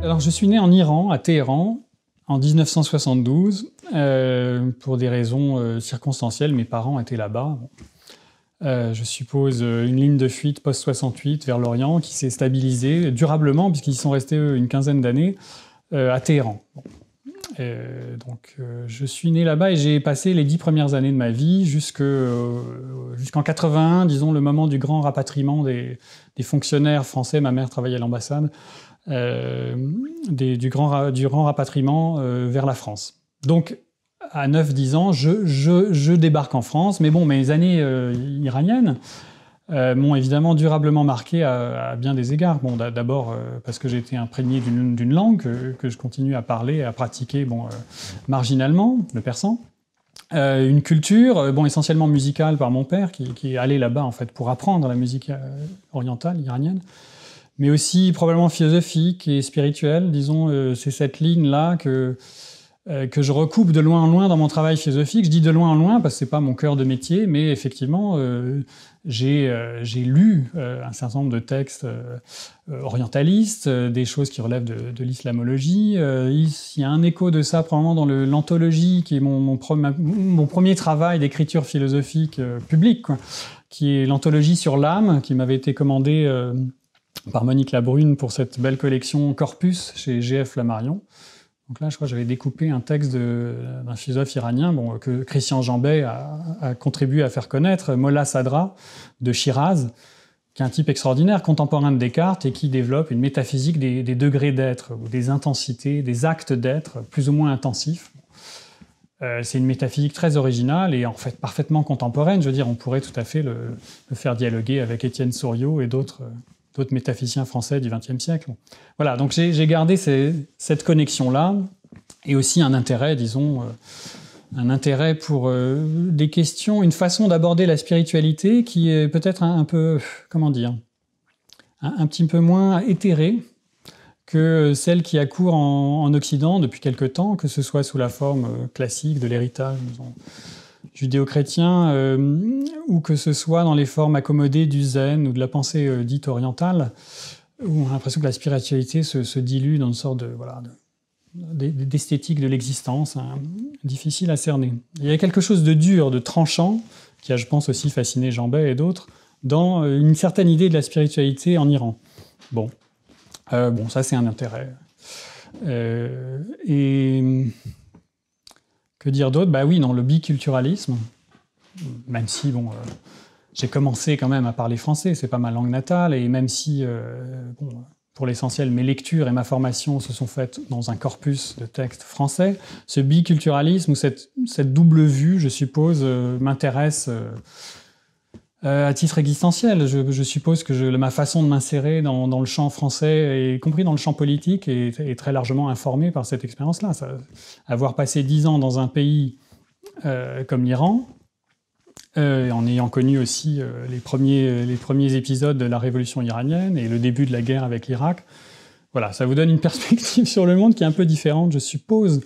Alors, je suis né en Iran, à Téhéran, en 1972. Euh, pour des raisons euh, circonstancielles, mes parents étaient là-bas. Euh, je suppose une ligne de fuite post-68 vers l'Orient qui s'est stabilisée durablement, puisqu'ils sont restés une quinzaine d'années à Téhéran. donc, je suis né là-bas et j'ai passé les dix premières années de ma vie jusqu'en 81, disons le moment du grand rapatriement des fonctionnaires français. Ma mère travaillait à l'ambassade. Euh, du, grand, du, rapatriement euh, vers la France. Donc, à 9-10 ans, je, débarque en France, mais bon, mes années euh, iraniennes, m'ont évidemment durablement marqué à, bien des égards. Bon, d'abord parce que j'ai été imprégné d'une langue que, je continue à parler, à pratiquer, bon, marginalement, le persan. une culture, bon, essentiellement musicale par mon père, qui, qui est allé là-bas en fait pour apprendre la musique orientale iranienne mais aussi probablement philosophique et spirituel. Disons, euh, c'est cette ligne-là que, euh, que je recoupe de loin en loin dans mon travail philosophique. Je dis de loin en loin parce que ce pas mon cœur de métier, mais effectivement, euh, j'ai j'ai lu un certain nombre de textes orientalistes, des choses qui relèvent de, l'islamologie. il y a un écho de ça probablement dans l'anthologie, qui est mon, mon, mon premier travail d'écriture philosophique publique, quoi, qui est l'anthologie sur l'âme, qui m'avait été commandée par Monique Labrune pour cette belle collection Corpus chez GF Lamarion. Donc là, je crois que j'avais découpé un texte d'un philosophe iranien bon, que Christian Jambet a, a, contribué à faire connaître, Molla Sadra de Shiraz, qui est un type extraordinaire, contemporain de Descartes, et qui développe une métaphysique des, degrés d'être, ou des intensités, des actes d'être, plus ou moins intensifs. Euh, c'est une métaphysique très originale et en fait parfaitement contemporaine. Je veux dire, on pourrait tout à fait le, le faire dialoguer avec Étienne Souriau et d'autres. Euh, métaphysiens français du XXe siècle. Voilà, donc j'ai gardé cette connexion-là et aussi un intérêt, disons, euh, un intérêt pour euh, des questions, une façon d'aborder la spiritualité qui est peut-être un, peu, comment dire, un, petit peu moins éthérée que celle qui a en, en Occident depuis quelque temps, que ce soit sous la forme euh, classique de l'héritage, judéo-chrétien, euh, ou que ce soit dans les formes accommodées du zen ou de la pensée euh, dite orientale, où on a l'impression que la spiritualité se, dilue dans une sorte de voilà, d'esthétique de, l'existence, hein, difficile à cerner. Il y a quelque chose de dur, de tranchant, qui a, je pense, aussi fasciné Jambet et d'autres, dans euh, une certaine idée de la spiritualité en Iran. Bon, bon ça c'est un intérêt. et que dire d'autre Bah oui, dans le biculturalisme, même si, bon, euh, j'ai commencé quand même à parler français, c'est pas ma langue natale, et même si, euh, pour l'essentiel, mes lectures et ma formation se sont faites dans un corpus de textes français, ce biculturalisme ou cette, double vue, je suppose, euh, m'intéresse euh, à titre existentiel, je, suppose que ma façon de m'insérer dans, le champ français, et, y compris dans le champ politique, est, très largement informée par cette expérience-là. Avoir passé dix ans dans un pays euh, comme l'Iran, euh, en ayant connu aussi les, premiers, les premiers épisodes de la révolution iranienne et le début de la guerre avec l'Irak, voilà, ça vous donne une perspective sur le monde qui est un peu différente, je suppose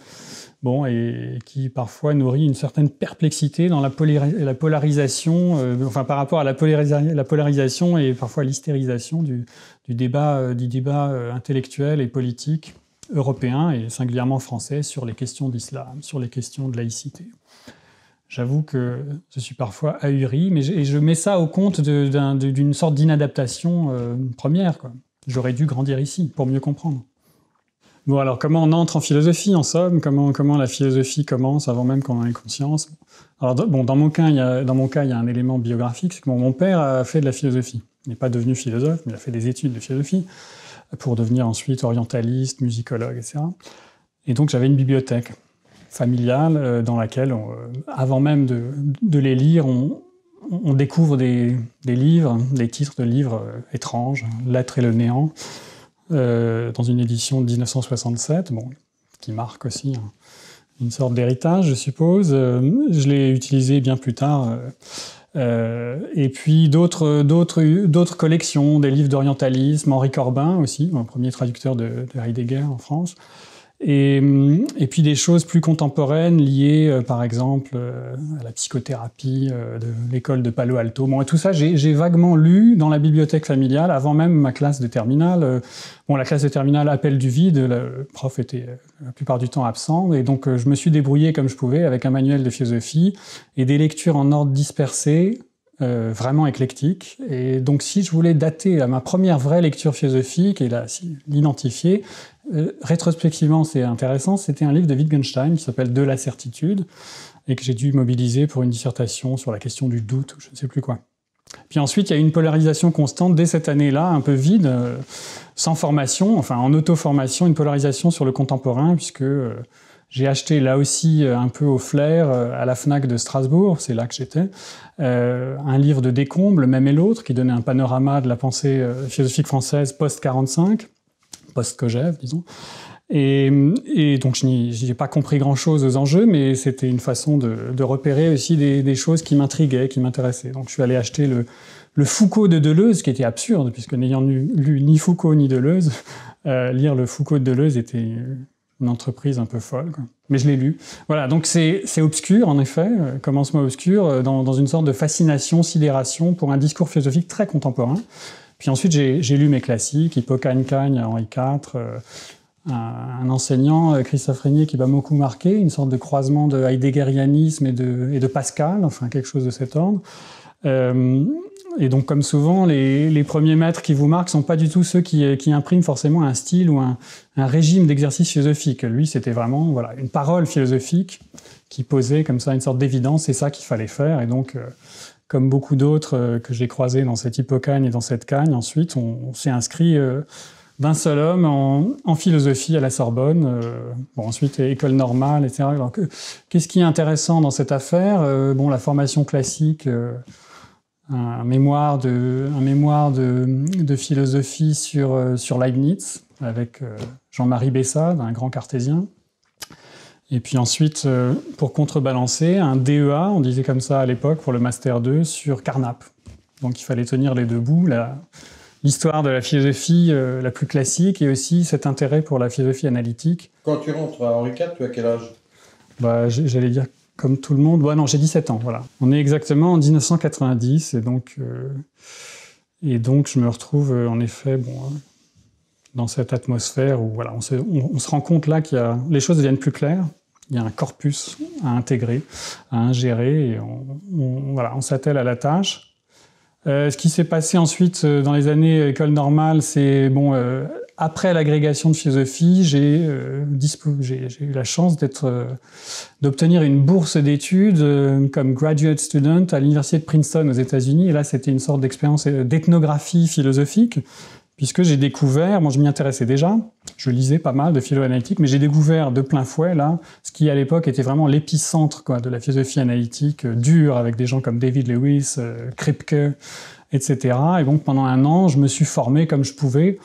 bon, et, qui parfois nourrit une certaine perplexité dans la, la polarisation, euh, enfin par rapport à la, polarisation et parfois l'hystérisation du, débat, du débat euh, euh, intellectuel et politique européen et singulièrement français sur les questions d'islam, sur les questions de laïcité. J'avoue que je suis parfois ahuri, mais je, je mets ça au compte d'une sorte d'inadaptation première. J'aurais dû grandir ici pour mieux comprendre. Bon, alors comment on entre en philosophie, en somme comment, la philosophie commence avant même qu'on en ait conscience Alors, bon, dans mon cas, il y a, dans mon cas, il y a un élément biographique, c'est que mon père a fait de la philosophie. Il n'est pas devenu philosophe, mais il a fait des études de philosophie pour devenir ensuite orientaliste, musicologue, etc. Et donc j'avais une bibliothèque familiale euh, dans laquelle, euh, avant même de, les lire, on, découvre des, livres, des titres de livres euh, étranges, L'être et le néant, euh, dans une édition de 1967, qui marque aussi hein, une sorte d'héritage, je suppose. Euh, je l'ai utilisé bien plus tard. Euh, et puis d'autres, collections, des livres d'orientalisme, Henri Corbin aussi, un premier traducteur de, de Heidegger en France. Et, puis des choses plus contemporaines liées, euh, par exemple, euh, à la psychothérapie euh, de l'école de Palo Alto. Bon, tout ça, j'ai vaguement lu dans la bibliothèque familiale, avant même ma classe de terminale. bon, la classe de terminale appelle du vide, le prof était la plupart du temps absent, et donc je me suis débrouillé comme je pouvais avec un manuel de philosophie et des lectures en ordre dispersé, euh, vraiment éclectique. Et donc, si je voulais dater à ma première vraie lecture philosophique et l'identifier, euh, rétrospectivement, c'est intéressant, c'était un livre de Wittgenstein qui s'appelle De la certitude et que j'ai dû mobiliser pour une dissertation sur la question du doute, ou je ne sais plus quoi. Puis ensuite, il y a une polarisation constante dès cette année-là, un peu vide, euh, sans formation, enfin en auto-formation, une polarisation sur le contemporain, puisque j'ai acheté là aussi euh, un peu au flair euh, à la Fnac de Strasbourg, c'est là que j'étais, euh, un livre de Décombe, le même et l'autre, qui donnait un panorama de la pensée philosophique française post-45, post kogève disons. Et, donc, je n'ai pas compris grand-chose aux enjeux, mais c'était une façon de, repérer aussi des, choses qui m'intriguaient, qui m'intéressaient. Donc, je suis allé acheter le, le, Foucault de Deleuze, qui était absurde, puisque n'ayant lu, lu, ni Foucault ni Deleuze, lire le Foucault de Deleuze était une entreprise un peu folle. Mais je l'ai lu. Voilà, donc c'est obscur, en effet, euh, commence-moi obscur, euh, dans, une sorte de fascination, sidération pour un discours philosophique très contemporain. Puis ensuite, j'ai lu mes classiques, Hippocane Cagne, Henri IV, euh, un, enseignant, Christophe Régnier, qui m'a beaucoup marqué, une sorte de croisement de heideggerianisme et et de Pascal, enfin quelque chose de cet ordre. Et donc, comme souvent, les, premiers maîtres qui vous marquent sont pas du tout ceux qui, qui impriment forcément un style ou un, régime d'exercice philosophique. Lui, c'était vraiment voilà une parole philosophique qui posait comme ça une sorte d'évidence, c'est ça qu'il fallait faire. Et donc, euh, comme beaucoup d'autres euh, que j'ai croisés dans cette hippocagne et dans cette cagne, ensuite, on, s'est inscrit euh, d'un seul homme en, philosophie à la Sorbonne, bon, ensuite école normale, etc. Alors, qu'est-ce qui est intéressant dans cette affaire Bon, la formation classique un mémoire de, un mémoire de, philosophie sur, euh, sur Leibniz avec euh, Jean-Marie Bessade, un grand cartésien. Et puis ensuite, euh, pour contrebalancer, un DEA, on disait comme ça à l'époque pour le Master 2, sur Carnap. Donc il fallait tenir les deux bouts, l'histoire de la philosophie la plus classique et aussi cet intérêt pour la philosophie analytique. Quand tu rentres à Henri IV, tu as quel âge bah, J'allais dire comme tout le monde. Bon, non, j'ai 17 ans, voilà. On est exactement en 1990, et donc, euh, et donc je me retrouve euh, en effet bon, euh, dans cette atmosphère où voilà, on, se, on, se rend compte là que les choses deviennent plus claires, il y a un corpus à intégrer, à ingérer, et on, voilà, on s'attelle à la tâche. ce qui s'est passé ensuite dans les années école normale, c'est bon, après l'agrégation de euh, philosophie, j'ai eu la chance euh, d'obtenir une bourse d'études euh, comme graduate student à l'université de Princeton aux États-Unis. Et là, c'était une sorte d'expérience d'ethnographie philosophique, puisque j'ai découvert, moi je m'y intéressais déjà, je lisais pas mal de philo-analytique, mais j'ai découvert de plein fouet là ce qui à l'époque était vraiment l'épicentre de la philosophie analytique dure, avec des gens comme David Lewis, Kripke, etc. Et donc pendant un an, je me suis formé comme je pouvais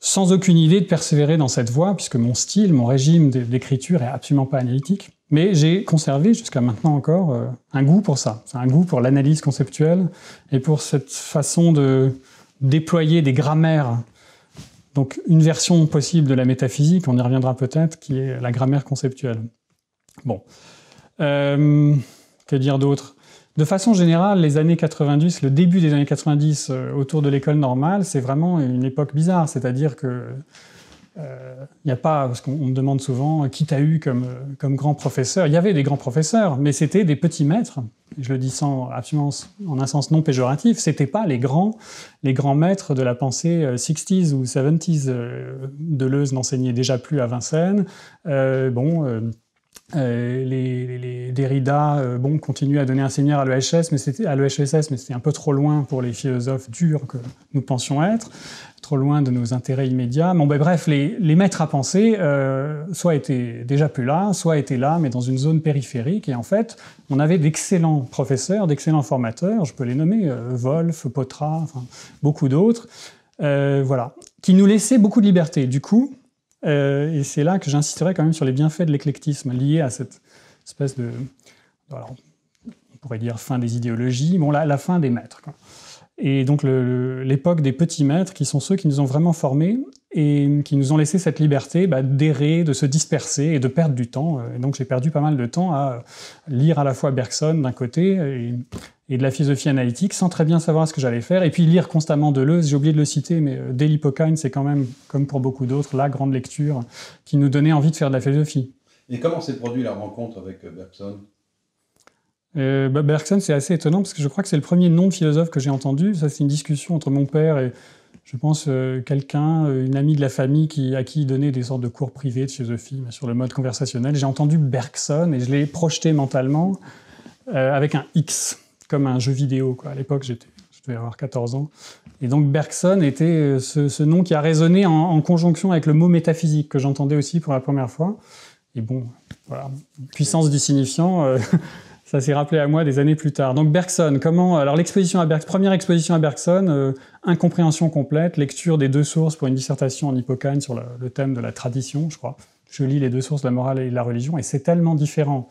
sans aucune idée de persévérer dans cette voie, puisque mon style, mon régime d'écriture est absolument pas analytique. Mais j'ai conservé jusqu'à maintenant encore euh, un goût pour ça, C'est un goût pour l'analyse conceptuelle et pour cette façon de déployer des grammaires. Donc une version possible de la métaphysique, on y reviendra peut-être, qui est la grammaire conceptuelle. Bon. Euh, que dire d'autre de façon générale, les années 90, le début des années 90 euh, autour de l'école normale, c'est vraiment une époque bizarre. C'est-à-dire que il euh, n'y a pas, parce qu'on me demande souvent, euh, qui t'a eu comme, grand professeur Il y avait des grands professeurs, mais c'était des petits maîtres. Je le dis sans, absolument, en un sens non péjoratif, c'était pas les grands, les grands maîtres de la pensée 60s ou 70s. Deleuze n'enseignait déjà plus à Vincennes. bon euh, les, les, Derrida euh, bon, continue à donner un séminaire à l'EHS, mais c'était à l'EHSS, mais c'était un peu trop loin pour les philosophes durs que nous pensions être, trop loin de nos intérêts immédiats. Bon, ben, bref, les, les, maîtres à penser euh, soit étaient déjà plus là, soit étaient là, mais dans une zone périphérique. Et en fait, on avait d'excellents professeurs, d'excellents formateurs, je peux les nommer, Wolf, Potra, enfin, beaucoup d'autres, voilà, qui nous laissaient beaucoup de liberté. Du coup, euh, et c'est là que j'insisterai quand même sur les bienfaits de l'éclectisme liés à cette espèce de, on pourrait dire fin des idéologies, bon la, la fin des maîtres. Et donc l'époque des petits maîtres, qui sont ceux qui nous ont vraiment formés et qui nous ont laissé cette liberté bah, d'errer, de se disperser et de perdre du temps. Euh, et donc j'ai perdu pas mal de temps à euh, lire à la fois Bergson d'un côté et, de la philosophie analytique sans très bien savoir ce que j'allais faire, et puis lire constamment Deleuze, j'ai oublié de le citer, mais euh, Daily Pokane, c'est quand même, comme pour beaucoup d'autres, la grande lecture qui nous donnait envie de faire de la philosophie. Et comment s'est produite la rencontre avec Bergson bah, Bergson, c'est assez étonnant parce que je crois que c'est le premier nom de philosophe que j'ai entendu. Ça, c'est une discussion entre mon père et, je pense, euh, quelqu'un, euh, une amie de la famille qui, à qui il donnait des sortes de cours privés de philosophie mais sur le mode conversationnel. J'ai entendu Bergson et je l'ai projeté mentalement euh, avec un X, comme un jeu vidéo. Quoi. À l'époque, j'étais, je devais avoir 14 ans. Et donc Bergson était ce, nom qui a résonné en, conjonction avec le mot métaphysique que j'entendais aussi pour la première fois. Et bon, voilà, puissance du signifiant. Ça s'est rappelé à moi des années plus tard. Donc Bergson, comment Alors l'exposition à Bergson, première exposition à Bergson, euh, incompréhension complète, lecture des deux sources pour une dissertation en hippocane sur le, thème de la tradition, je crois. Je lis les deux sources, la morale et la religion, et c'est tellement différent,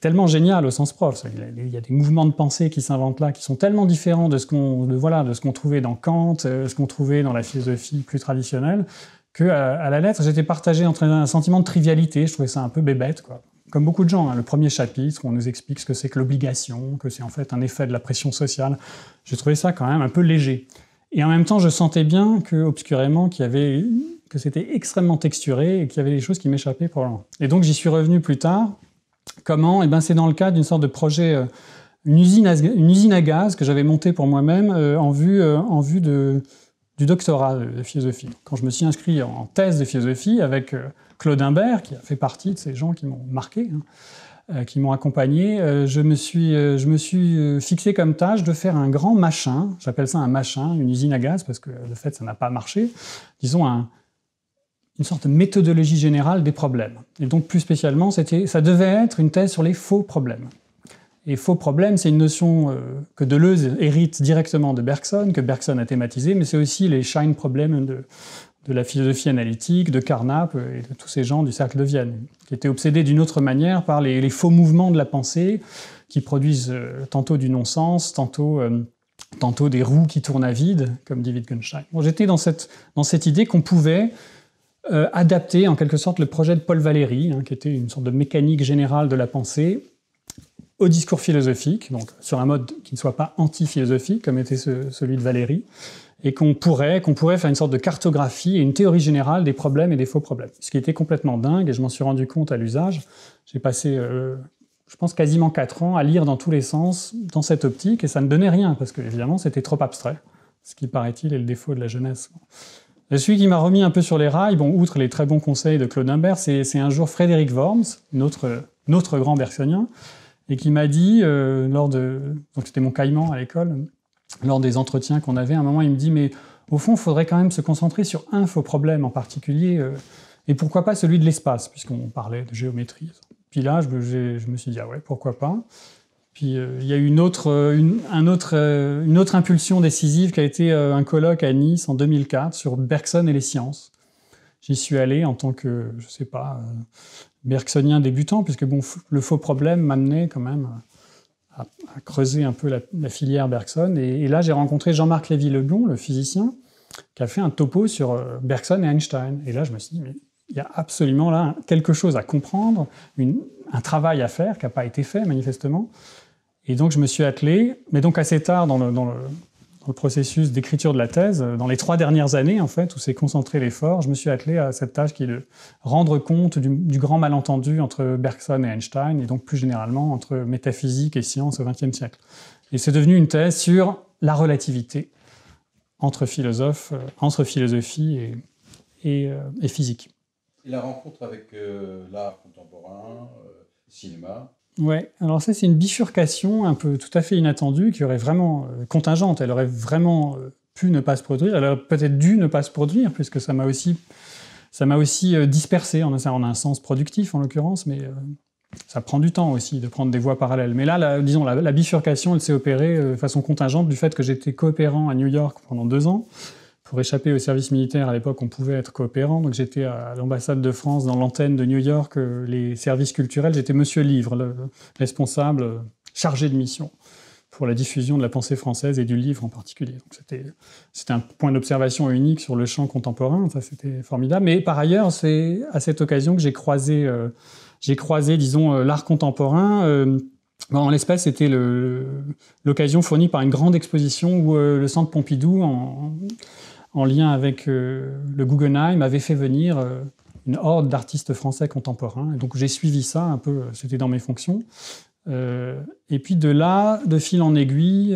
tellement génial au sens prof. Il y a des mouvements de pensée qui s'inventent là, qui sont tellement différents de ce qu'on voilà, de ce qu'on trouvait dans Kant, euh, ce qu'on trouvait dans la philosophie plus traditionnelle, que euh, à, la lettre, j'étais partagé entre un sentiment de trivialité. Je trouvais ça un peu bébête, quoi comme beaucoup de gens, hein, le premier chapitre, où on nous explique ce que c'est que l'obligation, que c'est en fait un effet de la pression sociale. J'ai trouvé ça quand même un peu léger. Et en même temps, je sentais bien que, obscurément, qu'il y avait, que c'était extrêmement texturé et qu'il y avait des choses qui m'échappaient probablement. Et donc, j'y suis revenu plus tard. Comment Eh ben, c'est dans le cadre d'une sorte de projet. Euh, une usine, à, une usine à gaz que j'avais montée pour moi-même euh, en vue, euh, en vue de, du doctorat de, philosophie. quand je me suis inscrit en, thèse de philosophie avec euh, Claude Imbert, qui a fait partie de ces gens qui m'ont marqué, hein, euh, qui m'ont accompagné, euh, je me suis, je me suis fixé comme tâche de faire un grand machin, j'appelle ça un machin, une usine à gaz, parce que de fait ça n'a pas marché, disons une sorte de méthodologie générale des problèmes. Et donc plus spécialement, ça devait être une thèse sur les faux problèmes. Et faux problème, c'est une notion euh, que Deleuze hérite directement de Bergson, que Bergson a thématisé, mais c'est aussi les shine problems de, de, la philosophie analytique, de Carnap et de tous ces gens du cercle de Vienne, qui étaient obsédés d'une autre manière par les, faux mouvements de la pensée qui produisent euh, tantôt du non-sens, tantôt, euh, tantôt des roues qui tournent à vide, comme dit Wittgenstein. J'étais dans cette, dans cette idée qu'on pouvait adapter en quelque sorte le projet de Paul Valéry, hein, qui était une sorte de mécanique générale de la pensée, au discours philosophique, donc sur un mode qui ne soit pas anti-philosophique, comme était celui de Valérie, et qu'on pourrait, qu'on pourrait faire une sorte de cartographie et une théorie générale des problèmes et des faux problèmes. Ce qui était complètement dingue, et je m'en suis rendu compte à l'usage. J'ai passé, euh, je pense, quasiment quatre ans à lire dans tous les sens, dans cette optique, et ça ne donnait rien, parce que, évidemment, c'était trop abstrait, ce qui, paraît-il, est le défaut de la jeunesse. Et celui qui m'a remis un peu sur les rails, bon, outre les très bons conseils de Claude Imbert, c'est un jour Frédéric Worms, notre, notre grand bergsonien, et qui m'a dit, euh, lors de. Donc c'était mon caïman à l'école, lors des entretiens qu'on avait, à un moment, il me dit Mais au fond, il faudrait quand même se concentrer sur un faux problème en particulier, euh, et pourquoi pas celui de l'espace, puisqu'on parlait de géométrie. Puis là, je, me suis dit Ah ouais, pourquoi pas puis euh, il y a eu une autre, un autre, une autre impulsion décisive qui a été un colloque à Nice en 2004 sur Bergson et les sciences. J'y suis allé en tant que, je sais pas, bergsonien débutant, puisque bon, le faux problème m'amenait quand même à, creuser un peu la, filière Bergson. Et, là, j'ai rencontré Jean-Marc lévy leblond le physicien, qui a fait un topo sur euh, Bergson et Einstein. Et là, je me suis dit, il y a absolument là quelque chose à comprendre, un travail à faire qui n'a pas été fait, manifestement. Et donc, je me suis attelé, mais donc assez tard dans le dans le processus d'écriture de la thèse, euh, dans les trois dernières années, en fait, où s'est concentré l'effort, je me suis attelé à cette tâche qui est de rendre compte du, grand malentendu entre Bergson et Einstein, et donc plus généralement entre métaphysique et science au XXe siècle. Et c'est devenu une thèse sur la relativité entre philosophes, euh, entre philosophie euh, et, physique. Et la rencontre avec l'art contemporain, cinéma, Ouais, alors ça c'est une bifurcation un peu tout à fait inattendue qui aurait vraiment euh, contingente, elle aurait vraiment euh, pu ne pas se produire, elle aurait peut-être dû ne pas se produire puisque ça m'a aussi euh, dispersé en, en un sens productif en l'occurrence, mais ça prend du temps aussi de prendre des voies parallèles. Mais là, disons la bifurcation elle s'est opérée de façon contingente du fait que j'étais coopérant à New York pendant deux ans pour échapper au service militaire, à l'époque, on pouvait être coopérant. Donc j'étais à l'ambassade de France, dans l'antenne de New York, euh, les services culturels. J'étais monsieur Livre, le responsable euh, chargé de mission pour la diffusion de la pensée française et du livre en particulier. Donc c'était, c'était un point d'observation unique sur le champ contemporain, ça c'était formidable. Mais par ailleurs, c'est à cette occasion que j'ai croisé, euh, j'ai croisé disons, l'art contemporain. en l'espèce, c'était l'occasion fournie par une grande exposition où le Centre Pompidou, en, en lien avec euh, le Guggenheim, avait fait venir euh, une horde d'artistes français contemporains. donc j'ai suivi ça un peu, euh, c'était dans mes fonctions. et puis de là, de fil en aiguille,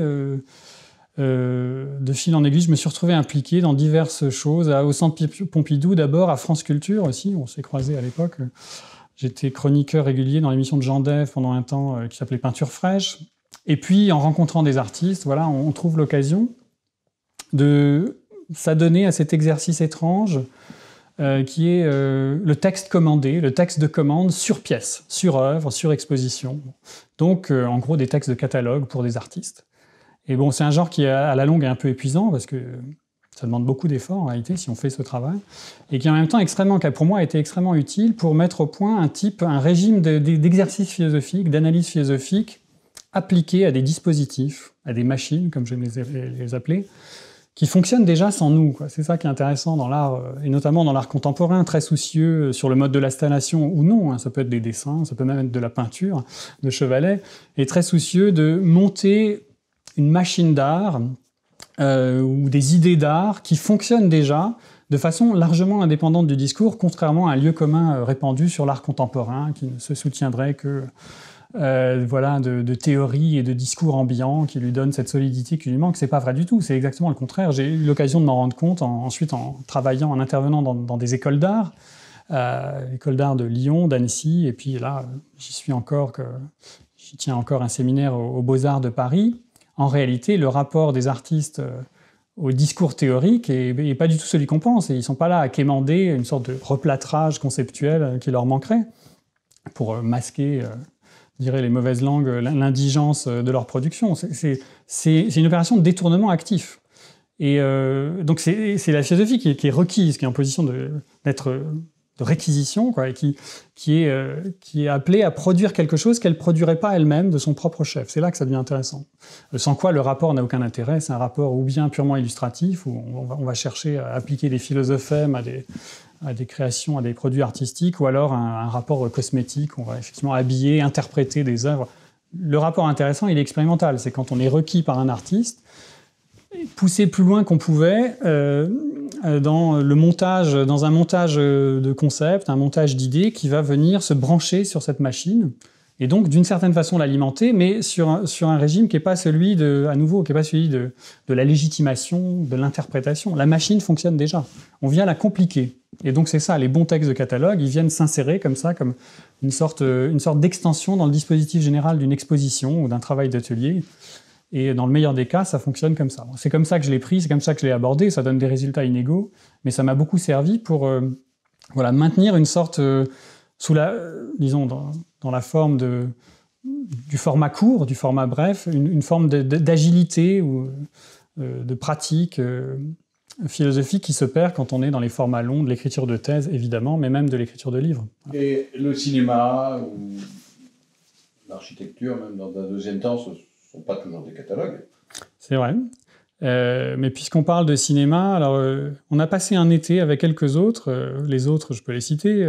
de fil en aiguille, je me suis retrouvé impliqué dans diverses choses, à, au Centre Pompidou d'abord, à France Culture aussi, on s'est croisé à l'époque. J'étais chroniqueur régulier dans l'émission de Jean pendant un temps qui s'appelait Peinture fraîche. Et puis, en rencontrant des artistes, voilà, on trouve l'occasion de s'adonner à cet exercice étrange euh, qui est euh, le texte commandé, le texte de commande sur pièce, sur œuvre, sur exposition. Donc, euh, en gros, des textes de catalogue pour des artistes. Et bon, c'est un genre qui, à la longue, est un peu épuisant parce que ça demande beaucoup d'efforts en réalité si on fait ce travail, et qui en même temps, extrêmement, pour moi, a été extrêmement utile pour mettre au point un type, un régime d'exercice philosophique, d'analyse philosophique appliqué à des dispositifs, à des machines, comme j'aime les, les appeler, qui fonctionne déjà sans nous. C'est ça qui est intéressant dans l'art, euh, et notamment dans l'art contemporain, très soucieux euh, sur le mode de l'installation ou non. Hein. ça peut être des dessins, ça peut même être de la peinture de Chevalet, et très soucieux de monter une machine d'art euh, ou des idées d'art qui fonctionnent déjà de façon largement indépendante du discours, contrairement à un lieu commun répandu sur l'art contemporain qui ne se soutiendrait que euh, voilà, de, théorie et de discours ambiant qui lui donne cette solidité qui lui manque. C'est pas vrai du tout, c'est exactement le contraire. J'ai eu l'occasion de m'en rendre compte ensuite en travaillant, en intervenant dans, des écoles d'art, euh, écoles d'art de Lyon, d'Annecy, et puis là, j'y suis encore, que j'y tiens encore un séminaire aux, Beaux-Arts de Paris. En réalité, le rapport des artistes euh, au discours théorique n'est pas du tout celui qu'on pense. Et ils sont pas là à quémander une sorte de replâtrage conceptuel qui leur manquerait pour masquer dirais les mauvaises langues, l'indigence euh, de leur production. C'est une opération de détournement actif. Et euh, donc c'est la philosophie qui est, qui est, requise, qui est en position d'être de, réquisition, quoi, et qui, qui, est, euh, qui est appelée à produire quelque chose qu'elle ne produirait pas elle-même de son propre chef. C'est là que ça devient intéressant. Sans quoi le rapport n'a aucun intérêt, c'est un rapport ou bien purement illustratif, où on va, chercher à appliquer des philosophèmes à des, à des créations, à des produits artistiques, ou alors un, rapport cosmétique, on va effectivement habiller, interpréter des œuvres. Le rapport intéressant, il est expérimental. C'est quand on est requis par un artiste, poussé plus loin qu'on pouvait euh, euh, dans le montage, dans un montage euh, de concept, un montage d'idées qui va venir se brancher sur cette machine et donc d'une certaine façon l'alimenter, mais sur un, sur un régime qui n'est pas celui de, à nouveau, qui n'est pas celui de, de la légitimation, de l'interprétation. La machine fonctionne déjà. On vient la compliquer. Et donc c'est ça, les bons textes de catalogue, ils viennent s'insérer comme ça, comme une sorte, euh, une sorte d'extension dans le dispositif général d'une exposition ou d'un travail d'atelier. Et dans le meilleur des cas, ça fonctionne comme ça. C'est comme ça que je l'ai pris, c'est comme ça que je l'ai abordé, ça donne des résultats inégaux, mais ça m'a beaucoup servi pour euh, voilà, maintenir une sorte... Euh, sous la, euh, disons, dans, dans la forme de, du format court, du format bref, une, forme d'agilité ou euh, de pratique euh, philosophique qui se perd quand on est dans les formats longs de l'écriture de thèse, évidemment, mais même de l'écriture de livres. Et le cinéma ou l'architecture, même dans un deuxième temps, ce ne sont pas toujours des catalogues. C'est vrai, euh, mais puisqu'on parle de cinéma, alors euh, on a passé un été avec quelques autres. Euh, les autres, je peux les citer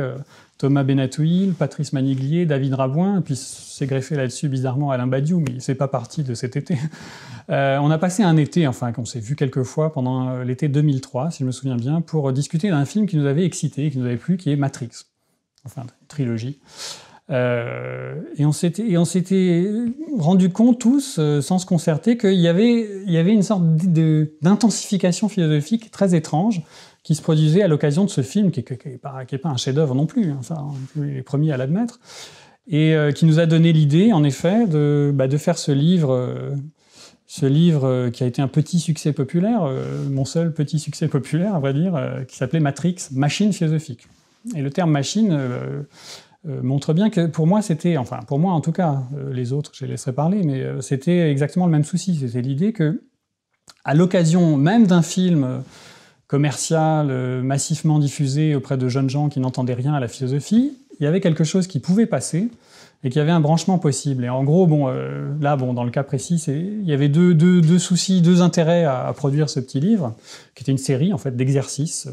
Thomas Benatouil, Patrice Maniglier, David Rabouin. puis s'est greffé là-dessus bizarrement Alain Badiou, mais il s'est pas parti de cet été. on a passé un été, enfin qu'on s'est vu quelques fois pendant l'été 2003, si je me souviens bien, pour discuter d'un film qui nous avait excité, qui nous avait plu, qui est Matrix. Enfin, trilogie. Euh, et on s'était rendu compte tous, euh, sans se concerter, qu'il y avait, il y avait une sorte d'intensification philosophique très étrange qui se produisait à l'occasion de ce film, qui n'est pas, un chef-d'œuvre non plus, hein, ça, on est les premiers à l'admettre, et euh, qui nous a donné l'idée, en effet, de, bah, de, faire ce livre. ce livre qui a été un petit succès populaire, mon seul petit succès populaire, à vrai dire, qui s'appelait Matrix, Machine philosophique. Et le terme machine, euh, montre bien que pour moi c'était, enfin pour moi en tout cas, euh, les autres je les laisserai parler, mais euh, c'était exactement le même souci. C'était l'idée que, à l'occasion même d'un film commercial massivement diffusé auprès de jeunes gens qui n'entendaient rien à la philosophie, il y avait quelque chose qui pouvait passer et qui y avait un branchement possible. Et en gros, bon, là, bon, dans le cas précis, il y avait deux, soucis, deux intérêts à, produire ce petit livre, qui était une série en fait d'exercices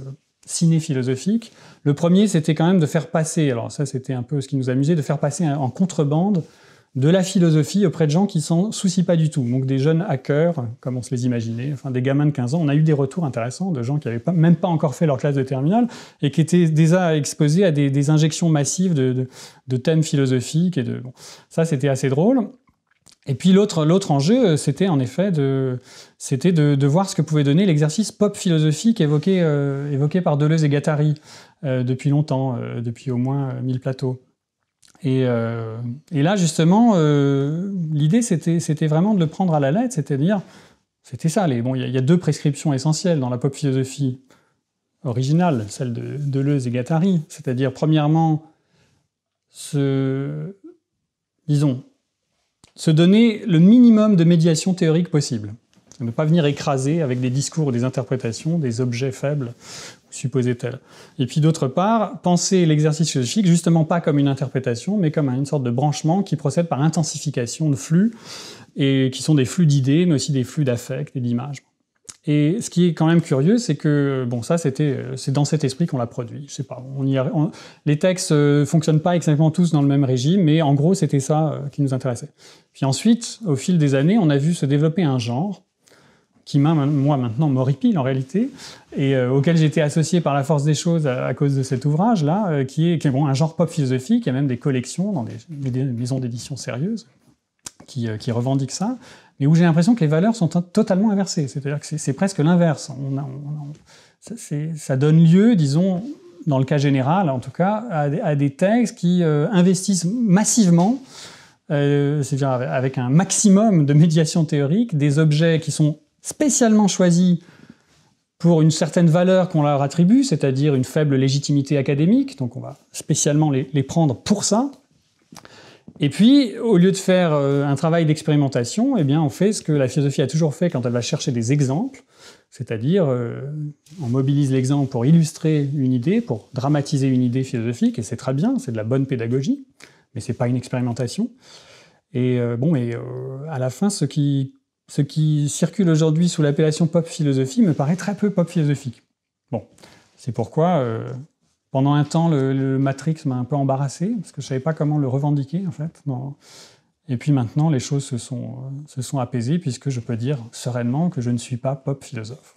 ciné philosophique Le premier, c'était quand même de faire passer, alors ça c'était un peu ce qui nous amusait, de faire passer en contrebande de la philosophie auprès de gens qui s'en soucient pas du tout. Donc des jeunes hackers, comme on se les imaginait, enfin des gamins de 15 ans, on a eu des retours intéressants de gens qui n'avaient même pas encore fait leur classe de terminale et qui étaient déjà exposés à des, injections massives de, de, thèmes philosophiques. Et de, bon. Ça, c'était assez drôle. Et puis l'autre, l'autre enjeu, euh, c'était en effet de, c'était de, voir ce que pouvait donner l'exercice pop philosophique évoqué, euh, évoqué par Deleuze et Gattari euh, depuis longtemps, depuis au moins 1000 plateaux. Et, là, justement, l'idée, c'était, c'était vraiment de le prendre à la lettre, c'est-à-dire, c'était ça, bon, il y, a deux prescriptions essentielles dans la pop philosophie originale, celle de Deleuze et Gattari, c'est-à-dire, premièrement, ce, disons, se donner le minimum de médiation théorique possible. Ne pas venir écraser avec des discours ou des interprétations des objets faibles, supposés tels. Et puis d'autre part, penser l'exercice philosophique justement pas comme une interprétation, mais comme une sorte de branchement qui procède par intensification de flux, et qui sont des flux d'idées, mais aussi des flux d'affects et d'images. Et ce qui est quand même curieux, c'est que bon, ça, c'était, c'est dans cet esprit qu'on l'a produit. Je sais pas, on y les textes euh, fonctionnent pas exactement tous dans le même régime, mais en gros, c'était ça euh, qui nous intéressait. Puis ensuite, au fil des années, on a vu se développer un genre qui moi maintenant m'horripile en réalité, et euh, auquel j'étais associé par la force des choses à, cause de cet ouvrage-là, qui est, bon, un genre pop philosophique, il y a même des collections dans des maisons d'édition sérieuses qui, euh, qui revendiquent ça, mais où j'ai l'impression que les valeurs sont totalement inversées. C'est-à-dire que c'est presque l'inverse. On, ça, donne lieu, disons, dans le cas général en tout cas, à des, textes qui euh, investissent massivement, euh, c'est-à-dire avec un maximum de médiation théorique, des objets qui sont spécialement choisis pour une certaine valeur qu'on leur attribue, c'est-à-dire une faible légitimité académique, donc on va spécialement les, les prendre pour ça, et puis, au lieu de faire euh, un travail d'expérimentation, eh bien, on fait ce que la philosophie a toujours fait quand elle va chercher des exemples, c'est-à-dire euh, on mobilise l'exemple pour illustrer une idée, pour dramatiser une idée philosophique, et c'est très bien, c'est de la bonne pédagogie, mais c'est pas une expérimentation. Et euh, bon, et à la fin, ce qui, ce qui circule aujourd'hui sous l'appellation pop philosophie me paraît très peu pop philosophique. Bon, c'est pourquoi pendant un temps, le, Matrix m'a un peu embarrassé, parce que je ne savais pas comment le revendiquer, en fait. Et puis maintenant, les choses euh, se sont apaisées, puisque je peux dire sereinement que je ne suis pas pop philosophe.